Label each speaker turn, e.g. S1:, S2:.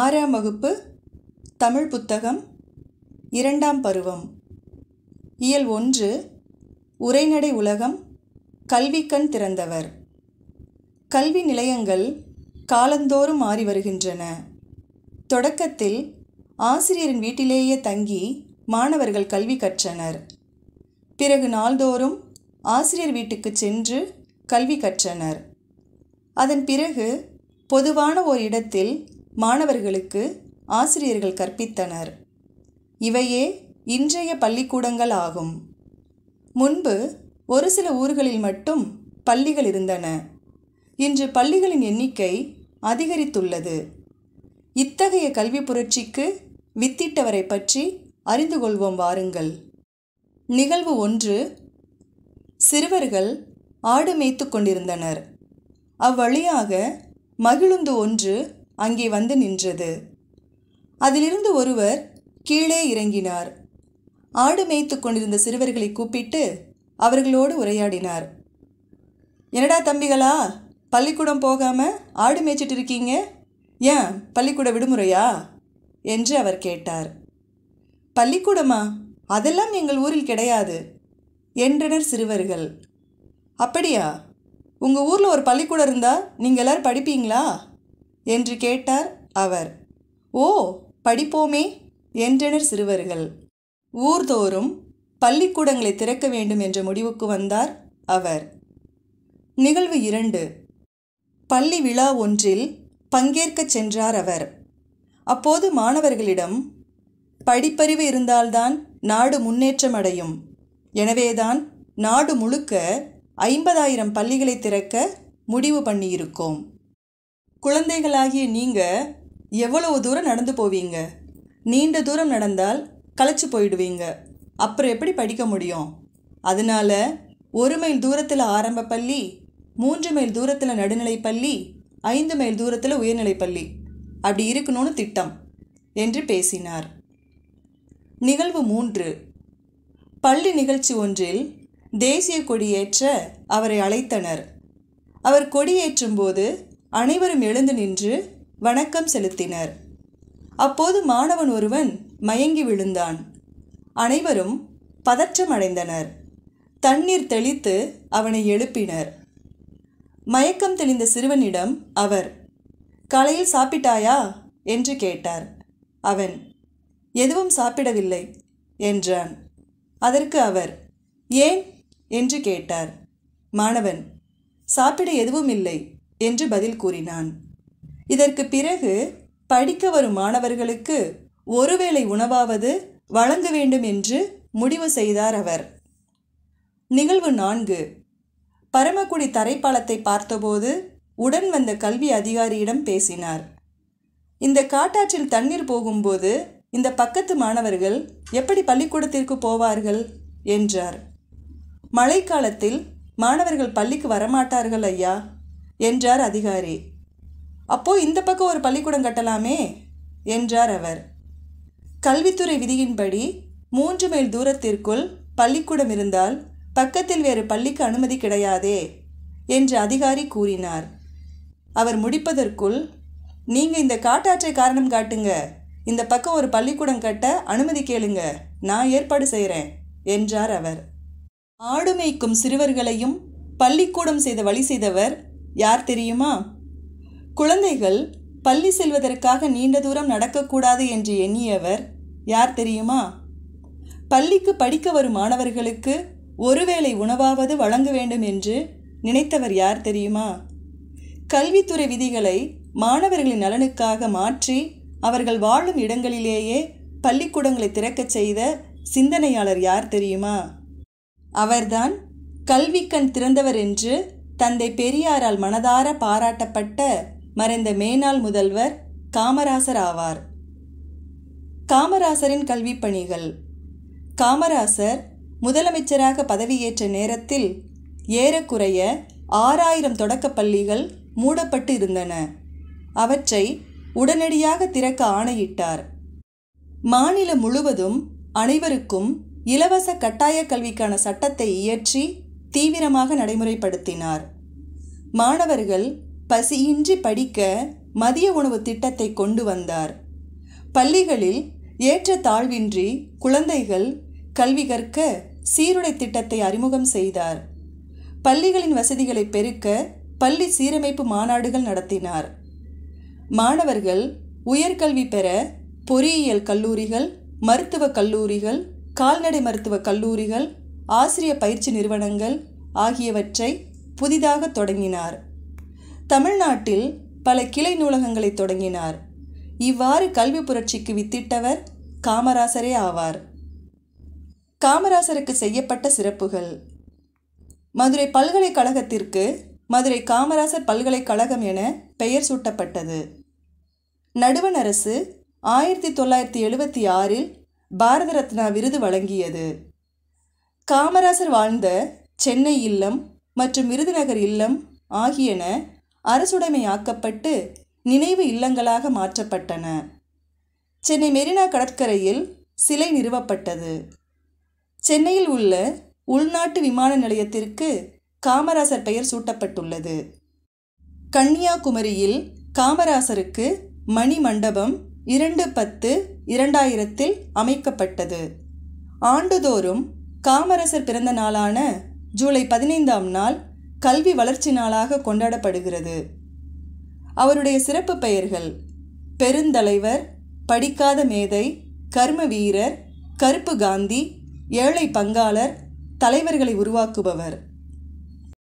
S1: ஆறாம் வகுப்பு தமிழ் புத்தகம் இரண்டாம் பருவம் இயல் ஒன்று உரைநடை உலகம் கல்விக்கண் திறந்தவர் கல்வி நிலையங்கள் காலந்தோறும் மாறி வருகின்றன தொடக்கத்தில் ஆசிரியரின் வீட்டிலேயே தங்கி மாணவர்கள் கல்வி கற்றனர் பிறகு நாள்தோறும் ஆசிரியர் வீட்டுக்கு சென்று கல்வி கற்றனர் அதன் பிறகு பொதுவான ஓர் இடத்தில் மாணவர்களுக்கு ஆசிரியர்கள் கற்பித்தனர் இவையே இன்றைய பள்ளிக்கூடங்கள் ஆகும் முன்பு ஒரு சில ஊர்களில் மட்டும் பள்ளிகள் இருந்தன இன்று பள்ளிகளின் எண்ணிக்கை அதிகரித்துள்ளது இத்தகைய கல்வி புரட்சிக்கு வித்திட்டவரை பற்றி அறிந்து கொள்வோம் வாருங்கள் நிகழ்வு ஒன்று சிறுவர்கள் ஆடு மேய்த்து கொண்டிருந்தனர் அவ்வழியாக மகிழுந்து ஒன்று அங்கே வந்து நின்றது அதிலிருந்து ஒருவர் கீழே இறங்கினார் ஆடு மேய்த்து கொண்டிருந்த சிறுவர்களை கூப்பிட்டு அவர்களோடு உரையாடினார் என்னடா தம்பிகளா பள்ளிக்கூடம் போகாமல் ஆடு மேய்ச்சிட்டு இருக்கீங்க ஏன் பள்ளிக்கூட விடுமுறையா என்று அவர் கேட்டார் பள்ளிக்கூடமா அதெல்லாம் எங்கள் ஊரில் கிடையாது என்றனர் சிறுவர்கள் அப்படியா உங்கள் ஊரில் ஒரு பள்ளிக்கூடம் இருந்தால் நீங்கள் எல்லோரும் படிப்பீங்களா என்று கேட்டார் அவர் ஓ படிப்போமே என்றனர் சிறுவர்கள் ஊர்தோறும் பள்ளிக்கூடங்களை திறக்க வேண்டும் என்ற முடிவுக்கு வந்தார் அவர் நிகழ்வு இரண்டு பள்ளி விழா ஒன்றில் பங்கேற்கச் சென்றார் அவர் அப்போது மாணவர்களிடம் படிப்பறிவு இருந்தால்தான் நாடு முன்னேற்றம் அடையும் எனவேதான் நாடு முழுக்க ஐம்பதாயிரம் பள்ளிகளை திறக்க முடிவு பண்ணியிருக்கோம் குழந்தைகளாகிய நீங்கள் எவ்வளவு தூரம் நடந்து போவீங்க நீண்ட தூரம் நடந்தால் களைச்சி போயிடுவீங்க அப்புறம் எப்படி படிக்க முடியும் அதனால் ஒரு மைல் தூரத்தில் ஆரம்ப பள்ளி மூன்று மைல் தூரத்தில் நடுநிலை பள்ளி ஐந்து மைல் தூரத்தில் உயர்நிலைப்பள்ளி அப்படி இருக்கணும்னு திட்டம் என்று பேசினார் நிகழ்வு மூன்று பள்ளி நிகழ்ச்சி ஒன்றில் தேசிய கொடியேற்ற அவரை அழைத்தனர் அவர் கொடியேற்றும் போது அனைவரும் எழுந்து நின்று வணக்கம் செலுத்தினர் அப்போது மாணவன் ஒருவன் மயங்கி விழுந்தான் அனைவரும் பதற்றமடைந்தனர் தண்ணீர் தெளித்து அவனை எழுப்பினர் மயக்கம் தெளிந்த சிறுவனிடம் அவர் கலையில் சாப்பிட்டாயா என்று கேட்டார் அவன் எதுவும் சாப்பிடவில்லை என்றான் அதற்கு அவர் ஏன் என்று கேட்டார் மாணவன் சாப்பிட எதுவும் இல்லை என்று பதில் கூறினான் இதற்கு பிறகு படிக்க வரும் மாணவர்களுக்கு ஒருவேளை உணவாவது வழங்க வேண்டும் என்று முடிவு செய்தார் அவர் நிகழ்வு நான்கு பரமக்குடி தரைப்பாலத்தை பார்த்தபோது உடன் வந்த கல்வி அதிகாரியிடம் பேசினார் இந்த காட்டாற்றில் தண்ணீர் போகும்போது இந்த பக்கத்து மாணவர்கள் எப்படி பள்ளிக்கூடத்திற்கு போவார்கள் என்றார் மழைக்காலத்தில் மாணவர்கள் பள்ளிக்கு வரமாட்டார்கள் ஐயா என்றார் அதிகாரி அப்போ இந்த பக்கம் ஒரு பள்ளிக்கூடம் கட்டலாமே என்றார் அவர் கல்வித்துறை விதியின்படி மூன்று மைல் தூரத்திற்குள் பள்ளிக்கூடம் இருந்தால் பக்கத்தில் வேறு பள்ளிக்கு அனுமதி கிடையாதே என்று அதிகாரி கூறினார் அவர் முடிப்பதற்குள் நீங்கள் இந்த காட்டாற்றை காரணம் காட்டுங்க இந்த பக்கம் ஒரு பள்ளிக்கூடம் கட்ட அனுமதி கேளுங்க நான் ஏற்பாடு செய்கிறேன் என்றார் அவர் ஆடு மேய்க்கும் சிறுவர்களையும் பள்ளிக்கூடம் செய்த வழி செய்தவர் யார் தெரியுமா குழந்தைகள் பள்ளி செல்வதற்காக நீண்ட தூரம் நடக்கக்கூடாது என்று எண்ணியவர் யார் தெரியுமா பள்ளிக்கு படிக்க வரும் மாணவர்களுக்கு ஒருவேளை உணவாவது வழங்க வேண்டும் என்று நினைத்தவர் யார் தெரியுமா கல்வித்துறை விதிகளை மாணவர்களின் நலனுக்காக மாற்றி அவர்கள் வாழும் இடங்களிலேயே பள்ளிக்கூடங்களை திறக்கச் செய்த சிந்தனையாளர் யார் தெரியுமா அவர்தான் கல்விக்கண் திறந்தவர் என்று தந்தை பெரியாரால் மனதார பாராட்டப்பட்ட மறைந்த மேனாள் முதல்வர் காமராசர் ஆவார் காமராசரின் கல்வி பணிகள் காமராசர் முதலமைச்சராக பதவியேற்ற நேரத்தில் ஏறக்குறைய ஆறாயிரம் தொடக்கப் பள்ளிகள் மூடப்பட்டு இருந்தன அவற்றை உடனடியாக திறக்க ஆணையிட்டார் மாநிலம் முழுவதும் அனைவருக்கும் இலவச கட்டாய கல்விக்கான சட்டத்தை இயற்றி தீவிரமாக நடைமுறைப்படுத்தினார் மாணவர்கள் பசியின்றி படிக்க மதிய உணவு திட்டத்தை கொண்டு வந்தார் பள்ளிகளில் ஏற்ற தாழ்வின்றி குழந்தைகள் கல்வி கற்க சீருடை திட்டத்தை அறிமுகம் செய்தார் பள்ளிகளின் வசதிகளை பெருக்க பள்ளி சீரமைப்பு மாநாடுகள் நடத்தினார் மாணவர்கள் உயர்கல்வி பெற பொறியியல் கல்லூரிகள் மருத்துவக் கல்லூரிகள் கால்நடை மருத்துவக் கல்லூரிகள் ஆசிரிய பயிற்சி நிறுவனங்கள் ஆகியவற்றை புதிதாக தொடங்கினார் தமிழ்நாட்டில் பல கிளை நூலகங்களை தொடங்கினார் இவ்வாறு கல்வி புரட்சிக்கு வித்திட்டவர் காமராசரே ஆவார் காமராசருக்கு செய்யப்பட்ட சிறப்புகள் மதுரை பல்கலைக்கழகத்திற்கு மதுரை காமராசர் பல்கலைக்கழகம் என பெயர் சூட்டப்பட்டது நடுவண் அரசு ஆயிரத்தி தொள்ளாயிரத்தி எழுபத்தி ஆறில் பாரத ரத்னா விருது வழங்கியது காமராசர் வாழ்ந்த சென்னை இல்லம் மற்றும் விருதுநகர் இல்லம் ஆகியன அரசுடைமையாக்கப்பட்டு நினைவு இல்லங்களாக மாற்றப்பட்டன சென்னை மெரினா கடற்கரையில் சிலை நிறுவப்பட்டது சென்னையில் உள்ள உள்நாட்டு விமான நிலையத்திற்கு காமராசர் பெயர் சூட்டப்பட்டுள்ளது கன்னியாகுமரியில் காமராசருக்கு மணி மண்டபம் இரண்டு பத்து இரண்டாயிரத்தில் அமைக்கப்பட்டது ஆண்டுதோறும் காமரசர் பிறந்த நாளான ஜூலை பதினைந்தாம் நாள் கல்வி வளர்ச்சி நாளாக கொண்டாடப்படுகிறது அவருடைய சிறப்பு பெயர்கள் பெருந்தலைவர் படிக்காத மேதை கர்ம வீரர் கருப்பு காந்தி ஏழை பங்காளர் தலைவர்களை உருவாக்குபவர்